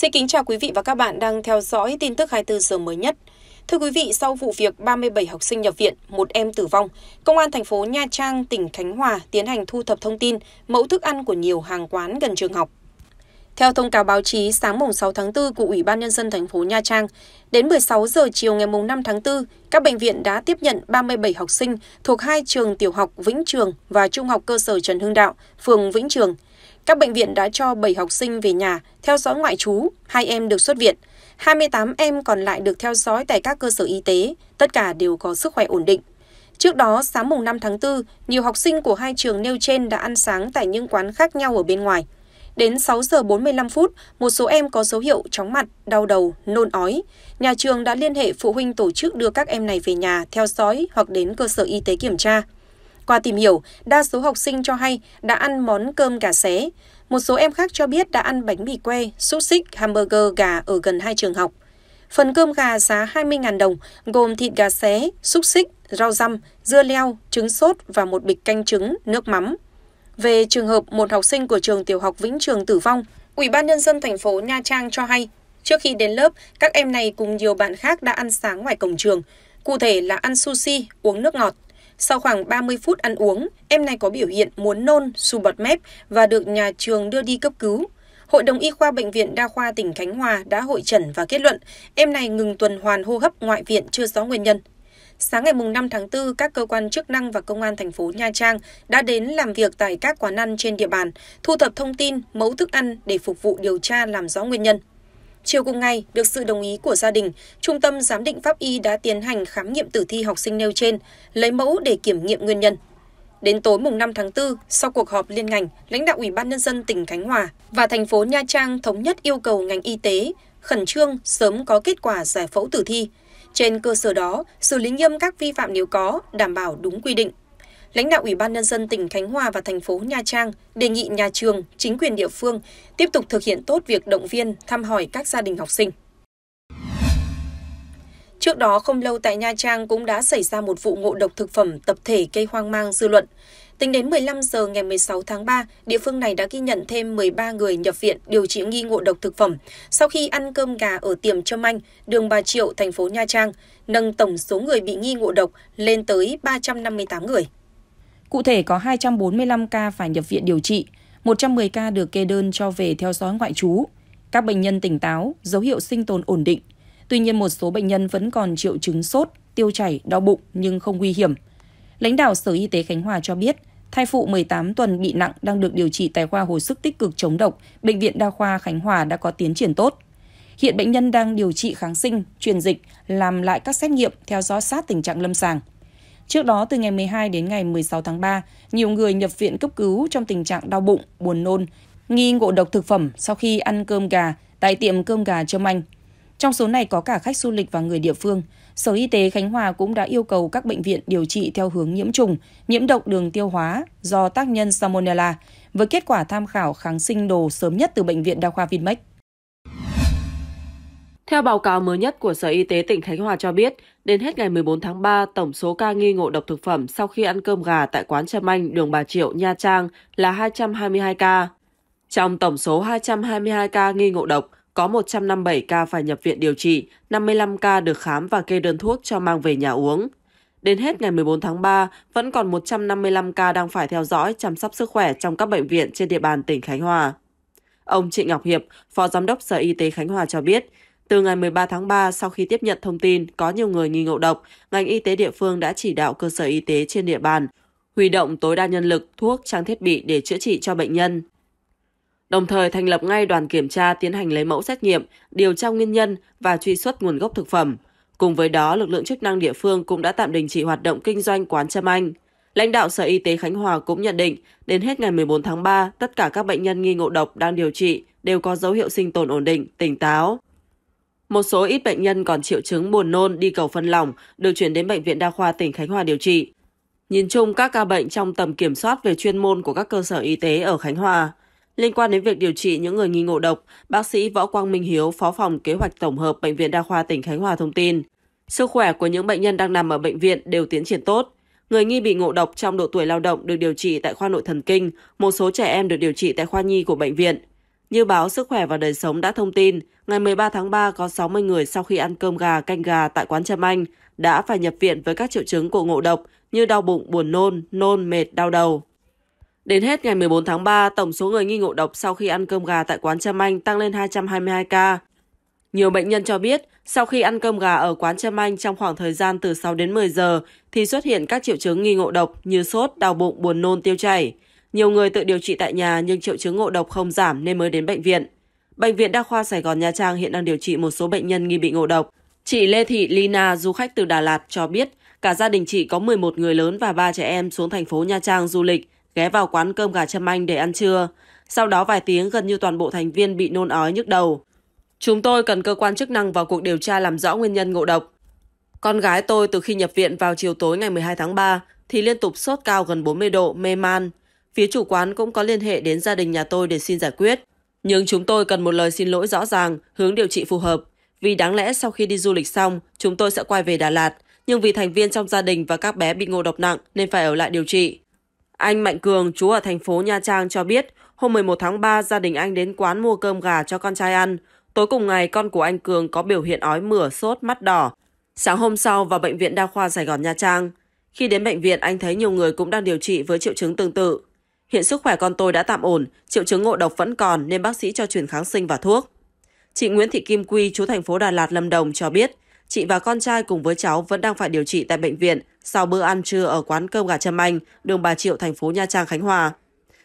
Xin kính chào quý vị và các bạn đang theo dõi tin tức 24 giờ mới nhất. Thưa quý vị, sau vụ việc 37 học sinh nhập viện, một em tử vong, Công an thành phố Nha Trang, tỉnh Khánh Hòa tiến hành thu thập thông tin, mẫu thức ăn của nhiều hàng quán gần trường học. Theo thông cáo báo chí sáng mùng 6 tháng 4 của Ủy ban nhân dân thành phố Nha Trang, đến 16 giờ chiều ngày mùng 5 tháng 4, các bệnh viện đã tiếp nhận 37 học sinh thuộc hai trường tiểu học Vĩnh Trường và Trung học cơ sở Trần Hưng Đạo, phường Vĩnh Trường – các bệnh viện đã cho 7 học sinh về nhà, theo dõi ngoại trú, hai em được xuất viện. 28 em còn lại được theo dõi tại các cơ sở y tế, tất cả đều có sức khỏe ổn định. Trước đó, sáng mùng 5 tháng 4, nhiều học sinh của hai trường nêu trên đã ăn sáng tại những quán khác nhau ở bên ngoài. Đến 6 giờ 45 phút, một số em có dấu hiệu chóng mặt, đau đầu, nôn ói. Nhà trường đã liên hệ phụ huynh tổ chức đưa các em này về nhà theo dõi hoặc đến cơ sở y tế kiểm tra. Qua tìm hiểu, đa số học sinh cho hay đã ăn món cơm gà xé. Một số em khác cho biết đã ăn bánh mì que, xúc xích, hamburger gà ở gần hai trường học. Phần cơm gà giá 20.000 đồng, gồm thịt gà xé, xúc xích, rau răm, dưa leo, trứng sốt và một bịch canh trứng, nước mắm. Về trường hợp một học sinh của trường tiểu học Vĩnh Trường tử vong, Ủy ban nhân dân thành phố Nha Trang cho hay, trước khi đến lớp, các em này cùng nhiều bạn khác đã ăn sáng ngoài cổng trường, cụ thể là ăn sushi, uống nước ngọt. Sau khoảng 30 phút ăn uống, em này có biểu hiện muốn nôn, sù bọt mép và được nhà trường đưa đi cấp cứu. Hội đồng y khoa Bệnh viện Đa khoa tỉnh Khánh Hòa đã hội trần và kết luận em này ngừng tuần hoàn hô hấp ngoại viện chưa rõ nguyên nhân. Sáng ngày 5 tháng 4, các cơ quan chức năng và công an thành phố Nha Trang đã đến làm việc tại các quán ăn trên địa bàn, thu thập thông tin, mẫu thức ăn để phục vụ điều tra làm rõ nguyên nhân. Chiều cùng ngày, được sự đồng ý của gia đình, Trung tâm Giám định Pháp y đã tiến hành khám nghiệm tử thi học sinh nêu trên, lấy mẫu để kiểm nghiệm nguyên nhân. Đến tối mùng 5 tháng 4, sau cuộc họp liên ngành, lãnh đạo Ủy ban Nhân dân tỉnh Khánh Hòa và thành phố Nha Trang thống nhất yêu cầu ngành y tế khẩn trương sớm có kết quả giải phẫu tử thi. Trên cơ sở đó, xử lý nghiêm các vi phạm nếu có, đảm bảo đúng quy định lãnh đạo Ủy ban Nhân dân tỉnh Khánh Hòa và thành phố Nha Trang đề nghị nhà trường, chính quyền địa phương tiếp tục thực hiện tốt việc động viên, thăm hỏi các gia đình học sinh. Trước đó không lâu tại Nha Trang cũng đã xảy ra một vụ ngộ độc thực phẩm tập thể gây hoang mang dư luận. Tính đến 15 giờ ngày 16 tháng 3, địa phương này đã ghi nhận thêm 13 người nhập viện điều trị nghi ngộ độc thực phẩm sau khi ăn cơm gà ở tiệm Trâm Anh, đường Bà Triệu, thành phố Nha Trang, nâng tổng số người bị nghi ngộ độc lên tới 358 người. Cụ thể có 245 ca phải nhập viện điều trị, 110 ca được kê đơn cho về theo dõi ngoại trú. Các bệnh nhân tỉnh táo, dấu hiệu sinh tồn ổn định. Tuy nhiên một số bệnh nhân vẫn còn triệu chứng sốt, tiêu chảy, đau bụng nhưng không nguy hiểm. Lãnh đạo Sở Y tế Khánh Hòa cho biết, thai phụ 18 tuần bị nặng đang được điều trị tại khoa hồi sức tích cực chống độc, bệnh viện đa khoa Khánh Hòa đã có tiến triển tốt. Hiện bệnh nhân đang điều trị kháng sinh, truyền dịch, làm lại các xét nghiệm theo dõi sát tình trạng lâm sàng. Trước đó, từ ngày 12 đến ngày 16 tháng 3, nhiều người nhập viện cấp cứu trong tình trạng đau bụng, buồn nôn, nghi ngộ độc thực phẩm sau khi ăn cơm gà tại tiệm cơm gà Trâm Anh. Trong số này có cả khách du lịch và người địa phương. Sở Y tế Khánh Hòa cũng đã yêu cầu các bệnh viện điều trị theo hướng nhiễm trùng, nhiễm độc đường tiêu hóa do tác nhân Salmonella, với kết quả tham khảo kháng sinh đồ sớm nhất từ Bệnh viện Đa khoa Vinmec. Theo báo cáo mới nhất của Sở Y tế tỉnh Khánh Hòa cho biết, Đến hết ngày 14 tháng 3, tổng số ca nghi ngộ độc thực phẩm sau khi ăn cơm gà tại quán Trâm Anh, đường Bà Triệu, Nha Trang là 222 ca. Trong tổng số 222 ca nghi ngộ độc, có 157 ca phải nhập viện điều trị, 55 ca được khám và kê đơn thuốc cho mang về nhà uống. Đến hết ngày 14 tháng 3, vẫn còn 155 ca đang phải theo dõi chăm sóc sức khỏe trong các bệnh viện trên địa bàn tỉnh Khánh Hòa. Ông Trịnh Ngọc Hiệp, Phó Giám đốc Sở Y tế Khánh Hòa cho biết, từ ngày 13 tháng 3, sau khi tiếp nhận thông tin có nhiều người nghi ngộ độc, ngành y tế địa phương đã chỉ đạo cơ sở y tế trên địa bàn huy động tối đa nhân lực, thuốc, trang thiết bị để chữa trị cho bệnh nhân. Đồng thời thành lập ngay đoàn kiểm tra tiến hành lấy mẫu xét nghiệm, điều tra nguyên nhân và truy xuất nguồn gốc thực phẩm. Cùng với đó, lực lượng chức năng địa phương cũng đã tạm đình chỉ hoạt động kinh doanh quán châm anh. Lãnh đạo Sở Y tế Khánh Hòa cũng nhận định, đến hết ngày 14 tháng 3, tất cả các bệnh nhân nghi ngộ độc đang điều trị đều có dấu hiệu sinh tồn ổn định, tỉnh táo, một số ít bệnh nhân còn triệu chứng buồn nôn đi cầu phân lỏng được chuyển đến Bệnh viện Đa khoa tỉnh Khánh Hòa điều trị. Nhìn chung các ca bệnh trong tầm kiểm soát về chuyên môn của các cơ sở y tế ở Khánh Hòa. Liên quan đến việc điều trị những người nghi ngộ độc, bác sĩ Võ Quang Minh Hiếu, Phó phòng Kế hoạch Tổng hợp Bệnh viện Đa khoa tỉnh Khánh Hòa thông tin, sức khỏe của những bệnh nhân đang nằm ở bệnh viện đều tiến triển tốt. Người nghi bị ngộ độc trong độ tuổi lao động được điều trị tại khoa nội thần kinh, một số trẻ em được điều trị tại khoa nhi của bệnh viện. Như báo Sức khỏe và Đời sống đã thông tin, ngày 13 tháng 3 có 60 người sau khi ăn cơm gà canh gà tại quán Trâm Anh đã phải nhập viện với các triệu chứng của ngộ độc như đau bụng, buồn nôn, nôn, mệt, đau đầu. Đến hết ngày 14 tháng 3, tổng số người nghi ngộ độc sau khi ăn cơm gà tại quán Trâm Anh tăng lên 222 ca. Nhiều bệnh nhân cho biết, sau khi ăn cơm gà ở quán Trâm Anh trong khoảng thời gian từ 6 đến 10 giờ thì xuất hiện các triệu chứng nghi ngộ độc như sốt, đau bụng, buồn nôn, tiêu chảy. Nhiều người tự điều trị tại nhà nhưng triệu chứng ngộ độc không giảm nên mới đến bệnh viện. Bệnh viện Đa khoa Sài Gòn Nha Trang hiện đang điều trị một số bệnh nhân nghi bị ngộ độc. Chị Lê Thị Lina, du khách từ Đà Lạt cho biết, cả gia đình chị có 11 người lớn và 3 trẻ em xuống thành phố Nha Trang du lịch, ghé vào quán cơm gà Trâm Anh để ăn trưa. Sau đó vài tiếng gần như toàn bộ thành viên bị nôn ói nhức đầu. Chúng tôi cần cơ quan chức năng vào cuộc điều tra làm rõ nguyên nhân ngộ độc. Con gái tôi từ khi nhập viện vào chiều tối ngày 12 tháng 3 thì liên tục sốt cao gần 40 độ, mê man. Phía chủ quán cũng có liên hệ đến gia đình nhà tôi để xin giải quyết. Nhưng chúng tôi cần một lời xin lỗi rõ ràng, hướng điều trị phù hợp. Vì đáng lẽ sau khi đi du lịch xong, chúng tôi sẽ quay về Đà Lạt. Nhưng vì thành viên trong gia đình và các bé bị ngộ độc nặng nên phải ở lại điều trị. Anh Mạnh Cường, chú ở thành phố Nha Trang cho biết, hôm 11 tháng 3 gia đình anh đến quán mua cơm gà cho con trai ăn. Tối cùng ngày, con của anh Cường có biểu hiện ói mửa, sốt, mắt đỏ. Sáng hôm sau vào Bệnh viện Đa khoa Sài Gòn Nha Trang. Khi đến bệnh viện, anh thấy nhiều người cũng đang điều trị với triệu chứng tương tự. Hiện sức khỏe con tôi đã tạm ổn, triệu chứng ngộ độc vẫn còn nên bác sĩ cho chuyển kháng sinh và thuốc. Chị Nguyễn Thị Kim Quy, chú thành phố Đà Lạt, Lâm Đồng cho biết, chị và con trai cùng với cháu vẫn đang phải điều trị tại bệnh viện sau bữa ăn trưa ở quán cơm gà châm Anh, đường Bà Triệu, thành phố Nha Trang, Khánh Hòa.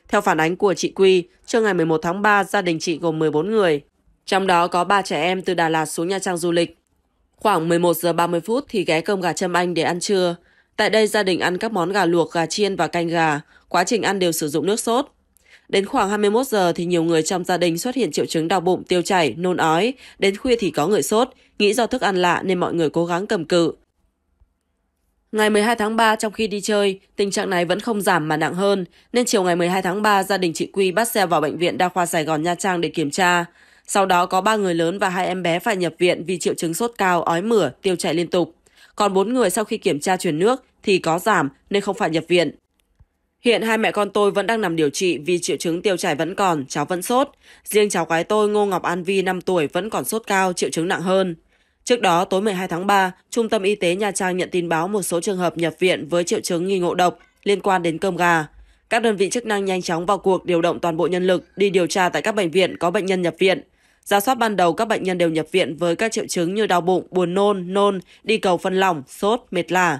Theo phản ánh của chị Quy, trưa ngày 11 tháng 3, gia đình chị gồm 14 người, trong đó có 3 trẻ em từ Đà Lạt xuống Nha Trang du lịch. Khoảng 11 giờ 30 phút thì ghé cơm gà châm Anh để ăn trưa, Tại đây gia đình ăn các món gà luộc, gà chiên và canh gà, quá trình ăn đều sử dụng nước sốt. Đến khoảng 21 giờ thì nhiều người trong gia đình xuất hiện triệu chứng đau bụng, tiêu chảy, nôn ói, đến khuya thì có người sốt, nghĩ do thức ăn lạ nên mọi người cố gắng cầm cự. Ngày 12 tháng 3 trong khi đi chơi, tình trạng này vẫn không giảm mà nặng hơn, nên chiều ngày 12 tháng 3 gia đình chị Quy bắt xe vào bệnh viện Đa khoa Sài Gòn Nha Trang để kiểm tra. Sau đó có 3 người lớn và hai em bé phải nhập viện vì triệu chứng sốt cao, ói mửa, tiêu chảy liên tục. Còn 4 người sau khi kiểm tra truyền nước thì có giảm nên không phải nhập viện. Hiện hai mẹ con tôi vẫn đang nằm điều trị vì triệu chứng tiêu chảy vẫn còn, cháu vẫn sốt. Riêng cháu gái tôi Ngô Ngọc An Vi 5 tuổi vẫn còn sốt cao, triệu chứng nặng hơn. Trước đó, tối 12 tháng 3, Trung tâm Y tế Nha Trang nhận tin báo một số trường hợp nhập viện với triệu chứng nghi ngộ độc liên quan đến cơm gà. Các đơn vị chức năng nhanh chóng vào cuộc điều động toàn bộ nhân lực đi điều tra tại các bệnh viện có bệnh nhân nhập viện. Giả soát ban đầu các bệnh nhân đều nhập viện với các triệu chứng như đau bụng, buồn nôn, nôn, đi cầu phân lỏng, sốt, mệt lả.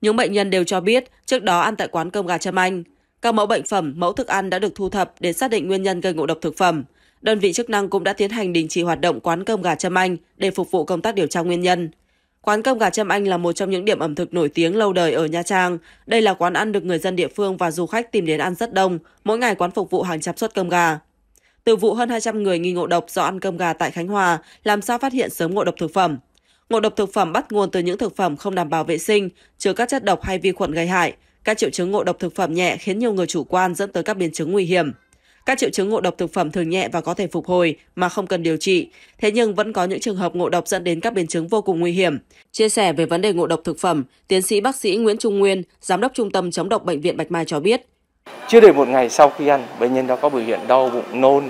Những bệnh nhân đều cho biết trước đó ăn tại quán cơm gà Trâm Anh. Các mẫu bệnh phẩm, mẫu thức ăn đã được thu thập để xác định nguyên nhân gây ngộ độc thực phẩm. Đơn vị chức năng cũng đã tiến hành đình chỉ hoạt động quán cơm gà Trâm Anh để phục vụ công tác điều tra nguyên nhân. Quán cơm gà Trâm Anh là một trong những điểm ẩm thực nổi tiếng lâu đời ở Nha Trang. Đây là quán ăn được người dân địa phương và du khách tìm đến ăn rất đông. Mỗi ngày quán phục vụ hàng trăm suất cơm gà. Từ vụ hơn 200 người nghi ngộ độc do ăn cơm gà tại Khánh Hòa, làm sao phát hiện sớm ngộ độc thực phẩm? Ngộ độc thực phẩm bắt nguồn từ những thực phẩm không đảm bảo vệ sinh, chứa các chất độc hay vi khuẩn gây hại. Các triệu chứng ngộ độc thực phẩm nhẹ khiến nhiều người chủ quan dẫn tới các biến chứng nguy hiểm. Các triệu chứng ngộ độc thực phẩm thường nhẹ và có thể phục hồi mà không cần điều trị, thế nhưng vẫn có những trường hợp ngộ độc dẫn đến các biến chứng vô cùng nguy hiểm. Chia sẻ về vấn đề ngộ độc thực phẩm, tiến sĩ bác sĩ Nguyễn Trung Nguyên, giám đốc trung tâm chống độc bệnh viện Bạch Mai cho biết, chưa đầy một ngày sau khi ăn, bệnh nhân đó có biểu hiện đau bụng nôn,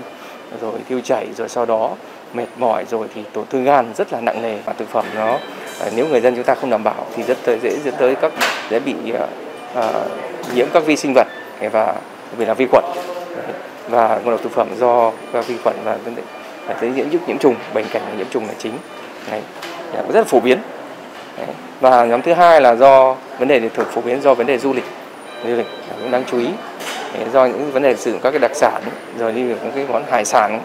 rồi tiêu chảy, rồi sau đó mệt mỏi rồi thì tổn thương gan rất là nặng nề và thực phẩm nó à, nếu người dân chúng ta không đảm bảo thì rất dễ dẫn tới các dễ bị uh, nhiễm các vi sinh vật và vì là vi khuẩn và ngộ độc thực phẩm do các vi khuẩn và dẫn tới nhiễm nhiễm trùng bệnh cảnh nhiễm trùng là chính Đấy. rất là phổ biến và nhóm thứ hai là do vấn đề thực phổ biến do vấn đề du lịch du lịch cũng đáng chú ý do những vấn đề sử dụng các cái đặc sản rồi như những cái món hải sản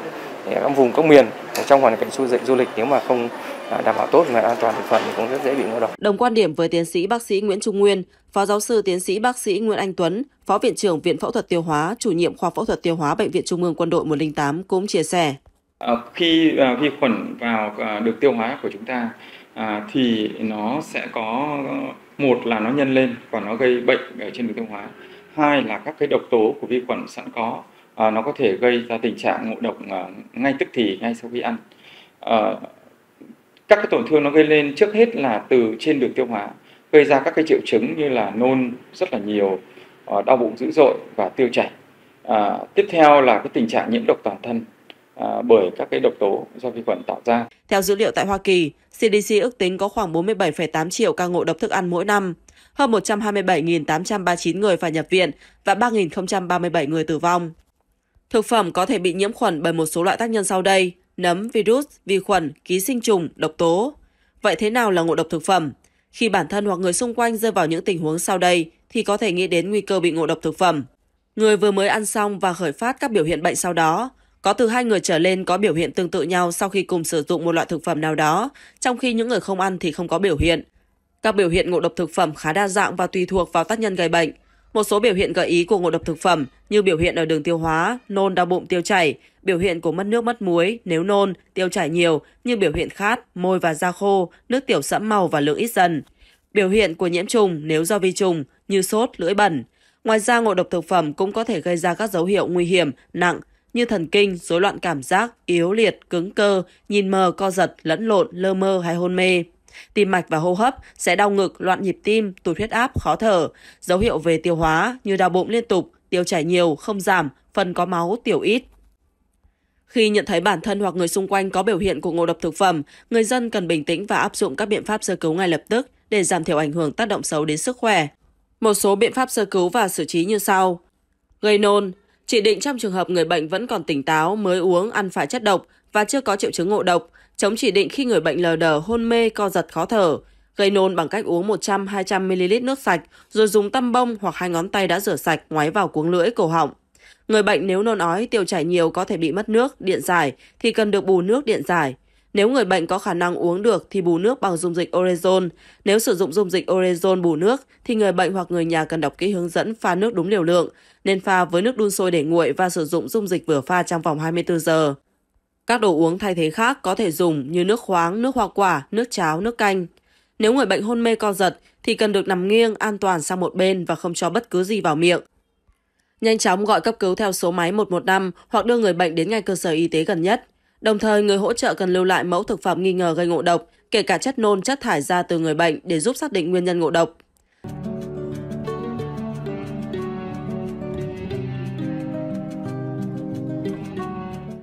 các vùng các miền trong hoàn cảnh du dịch du lịch nếu mà không à, đảm bảo tốt về an toàn thực phẩm thì cũng rất dễ bị ngộ độc. Đồng quan điểm với tiến sĩ bác sĩ Nguyễn Trung Nguyên, phó giáo sư tiến sĩ bác sĩ Nguyễn Anh Tuấn, phó viện trưởng Viện phẫu thuật tiêu hóa, chủ nhiệm khoa phẫu thuật tiêu hóa bệnh viện Trung ương Quân đội 108 cũng chia sẻ. À, khi à, vi khuẩn vào được tiêu hóa của chúng ta thì nó sẽ có một là nó nhân lên và nó gây bệnh ở trên đường tiêu hóa hai là các cái độc tố của vi khuẩn sẵn có à, nó có thể gây ra tình trạng ngộ độc à, ngay tức thì ngay sau khi ăn à, các cái tổn thương nó gây lên trước hết là từ trên đường tiêu hóa gây ra các cái triệu chứng như là nôn rất là nhiều ờ, đau bụng dữ dội và tiêu chảy à, tiếp theo là cái tình trạng nhiễm độc toàn thân À, bởi các cái độc tố do vi khuẩn tạo ra. Theo dữ liệu tại Hoa Kỳ, CDC ước tính có khoảng 47,8 triệu ca ngộ độc thức ăn mỗi năm. Hơn 127.839 người phải nhập viện và 3.037 người tử vong. Thực phẩm có thể bị nhiễm khuẩn bởi một số loại tác nhân sau đây: nấm, virus, vi khuẩn, ký sinh trùng, độc tố. Vậy thế nào là ngộ độc thực phẩm? Khi bản thân hoặc người xung quanh rơi vào những tình huống sau đây thì có thể nghĩ đến nguy cơ bị ngộ độc thực phẩm. Người vừa mới ăn xong và khởi phát các biểu hiện bệnh sau đó có từ hai người trở lên có biểu hiện tương tự nhau sau khi cùng sử dụng một loại thực phẩm nào đó, trong khi những người không ăn thì không có biểu hiện. Các biểu hiện ngộ độc thực phẩm khá đa dạng và tùy thuộc vào tác nhân gây bệnh. Một số biểu hiện gợi ý của ngộ độc thực phẩm như biểu hiện ở đường tiêu hóa, nôn đau bụng tiêu chảy, biểu hiện của mất nước mất muối nếu nôn, tiêu chảy nhiều như biểu hiện khát, môi và da khô, nước tiểu sẫm màu và lượng ít dần. Biểu hiện của nhiễm trùng nếu do vi trùng như sốt, lưỡi bẩn. Ngoài ra ngộ độc thực phẩm cũng có thể gây ra các dấu hiệu nguy hiểm nặng như thần kinh, rối loạn cảm giác, yếu liệt, cứng cơ, nhìn mờ, co giật, lẫn lộn, lơ mơ hay hôn mê. Tim mạch và hô hấp sẽ đau ngực, loạn nhịp tim, tụt huyết áp, khó thở, dấu hiệu về tiêu hóa như đau bụng liên tục, tiêu chảy nhiều, không giảm, phần có máu, tiểu ít. Khi nhận thấy bản thân hoặc người xung quanh có biểu hiện của ngộ độc thực phẩm, người dân cần bình tĩnh và áp dụng các biện pháp sơ cứu ngay lập tức để giảm thiểu ảnh hưởng tác động xấu đến sức khỏe. Một số biện pháp sơ cứu và xử trí như sau. Gây nôn, chỉ định trong trường hợp người bệnh vẫn còn tỉnh táo mới uống ăn phải chất độc và chưa có triệu chứng ngộ độc, chống chỉ định khi người bệnh lờ đờ hôn mê co giật khó thở, gây nôn bằng cách uống 100-200ml nước sạch rồi dùng tăm bông hoặc hai ngón tay đã rửa sạch ngoáy vào cuống lưỡi cổ họng. Người bệnh nếu nôn ói, tiêu chảy nhiều có thể bị mất nước, điện giải thì cần được bù nước điện giải. Nếu người bệnh có khả năng uống được thì bù nước bằng dung dịch orezon. Nếu sử dụng dung dịch orezon bù nước thì người bệnh hoặc người nhà cần đọc kỹ hướng dẫn pha nước đúng liều lượng, nên pha với nước đun sôi để nguội và sử dụng dung dịch vừa pha trong vòng 24 giờ. Các đồ uống thay thế khác có thể dùng như nước khoáng, nước hoa quả, nước cháo, nước canh. Nếu người bệnh hôn mê co giật thì cần được nằm nghiêng an toàn sang một bên và không cho bất cứ gì vào miệng. Nhanh chóng gọi cấp cứu theo số máy 115 hoặc đưa người bệnh đến ngay cơ sở y tế gần nhất. Đồng thời, người hỗ trợ cần lưu lại mẫu thực phẩm nghi ngờ gây ngộ độc, kể cả chất nôn, chất thải ra từ người bệnh để giúp xác định nguyên nhân ngộ độc.